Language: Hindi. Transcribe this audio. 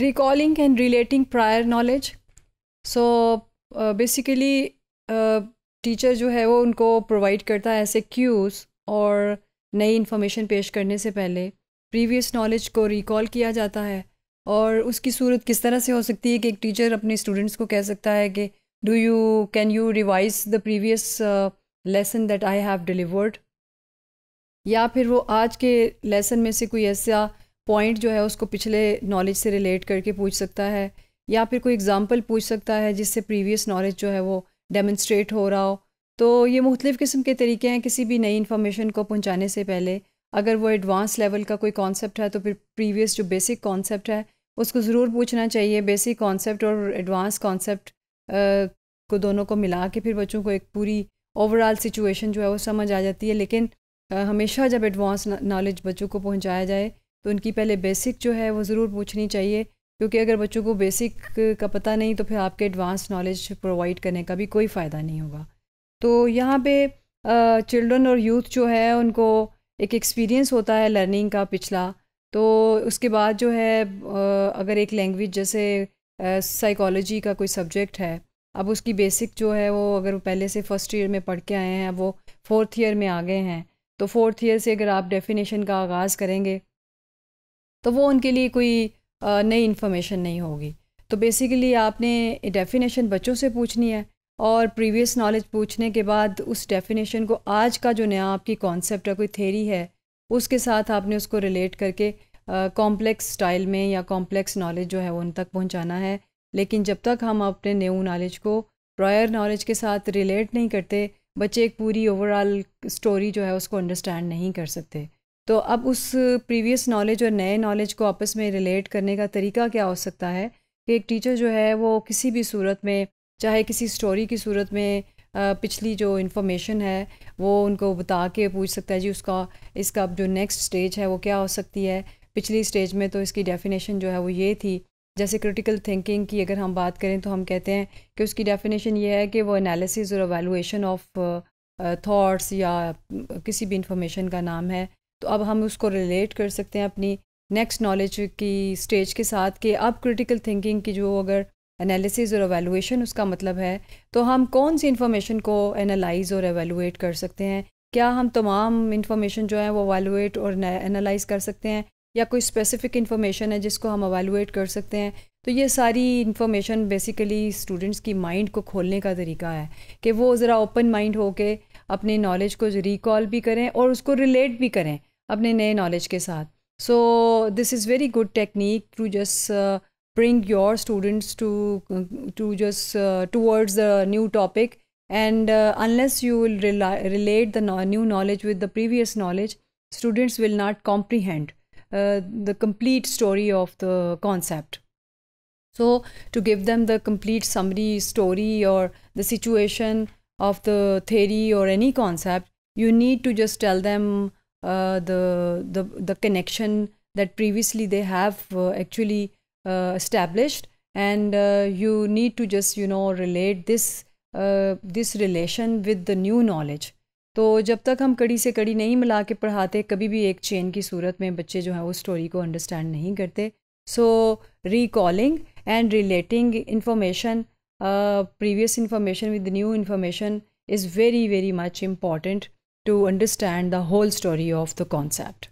recalling and relating prior knowledge so basically uh, teacher uh, जो है वो उनको प्रोवाइड करता है ऐसे क्यूज़ और नई इन्फॉर्मेशन पेश करने से पहले प्रीवियस नॉलेज को रिकॉल किया जाता है और उसकी सूरत किस तरह से हो सकती है कि एक टीचर अपने स्टूडेंट्स को कह सकता है कि do you can you revise the previous lesson that I have delivered या फिर वो आज के लेसन में से कोई ऐसा पॉइंट जो है उसको पिछले नॉलेज से रिलेट करके पूछ सकता है या फिर कोई एग्ज़ाम्पल पूछ सकता है जिससे प्रीवियस नॉलेज जो है वो डेमनस्ट्रेट हो रहा हो तो ये मुख्तलिफ़ किस्म के तरीके हैं किसी भी नई इन्फॉर्मेशन को पहुँचाने से पहले अगर वो एडवांस लेवल का कोई कॉन्सेप्ट है तो फिर प्रीवियस जो बेसिक कॉन्सेप्ट है उसको ज़रूर पूछना चाहिए बेसिक कॉन्सेप्ट और एडवांस कॉन्सेप्ट को दोनों को मिला के फिर बच्चों को एक पूरी ओवरऑल सिचुएशन जो है वो समझ आ जाती है लेकिन आ, हमेशा जब एडवांस नॉलेज बच्चों को पहुंचाया जाए तो उनकी पहले बेसिक जो है वो ज़रूर पूछनी चाहिए क्योंकि अगर बच्चों को बेसिक का पता नहीं तो फिर आपके एडवांस नॉलेज प्रोवाइड करने का भी कोई फ़ायदा नहीं होगा तो यहाँ पे चिल्ड्रन और यूथ जो है उनको एक एक्सपीरियंस होता है लर्निंग का पिछला तो उसके बाद जो है अगर एक लैंग्वेज जैसे साइकोलॉजी का कोई सब्जेक्ट है अब उसकी बेसिक जो है वो अगर वो पहले से फर्स्ट ईयर में पढ़ के आए हैं अब वो फोर्थ ईयर में आ गए हैं तो फोर्थ ईयर से अगर आप डेफिनेशन का आगाज़ करेंगे तो वो उनके लिए कोई नई इन्फॉर्मेशन नहीं होगी तो बेसिकली आपने डेफिनेशन बच्चों से पूछनी है और प्रीवियस नॉलेज पूछने के बाद उस डेफिनेशन को आज का जो नया आपकी कॉन्सेप्ट है कोई थेरी है उसके साथ आपने उसको रिलेट करके कॉम्प्लेक्स स्टाइल में या कॉम्प्लेक्स नॉलेज जो है वो उन तक पहुंचाना है लेकिन जब तक हम अपने न्यू नॉलेज को प्रायर नॉलेज के साथ रिलेट नहीं करते बच्चे एक पूरी ओवरऑल स्टोरी जो है उसको अंडरस्टैंड नहीं कर सकते तो अब उस प्रीवियस नॉलेज और नए नॉलेज को आपस में रिलेट करने का तरीका क्या हो सकता है कि एक टीचर जो है वो किसी भी सूरत में चाहे किसी स्टोरी की सूरत में पिछली जो इन्फॉर्मेशन है वो उनको बता के पूछ सकता है जी उसका इसका अब जो नेक्स्ट स्टेज है वो क्या हो सकती है पिछली स्टेज में तो इसकी डेफिनेशन जो है वो ये थी जैसे क्रिटिकल थिंकिंग की अगर हम बात करें तो हम कहते हैं कि उसकी डेफिनेशन ये है कि वो एनालिसिस और एवेलुएशन ऑफ थाट्स या किसी भी इंफॉर्मेशन का नाम है तो अब हम उसको रिलेट कर सकते हैं अपनी नेक्स्ट नॉलेज की स्टेज के साथ कि अब क्रिटिकल थिंकिंग की जो अगर एनालिसिस और एवेलुएशन उसका मतलब है तो हम कौन सी इन्फॉर्मेशन को एनालाइज और एवेलुएट कर सकते हैं क्या हम तमाम इन्फॉर्मेशन जो है वो एवेलुएट और एनालाइज कर सकते हैं या कोई स्पेसिफिक इन्फॉर्मेशन है जिसको हम एवेलुएट कर सकते हैं तो ये सारी इन्फॉर्मेशन बेसिकली स्टूडेंट्स की माइंड को खोलने का तरीका है कि वो ज़रा ओपन माइंड हो के अपने नॉलेज को रिकॉल भी करें और उसको रिलेट भी करें अपने नए नॉलेज के साथ so this is very good technique to just uh, bring your students to uh, to just uh, towards the new topic and unless you will relate the new knowledge with the previous knowledge students will not comprehend the complete story of the concept so to give them the complete summary story or the situation of the theory or any concept you need to just tell them uh, the the the connection that previously they have uh, actually uh, established and uh, you need to just you know relate this uh, this relation with the new knowledge तो जब तक हम कड़ी से कड़ी नहीं मिला के पढ़ाते कभी भी एक चेन की सूरत में बच्चे जो हैं वो स्टोरी को अंडरस्टैंड नहीं करते so recalling and relating information previous information with new information is very very much important to understand the whole story of the concept.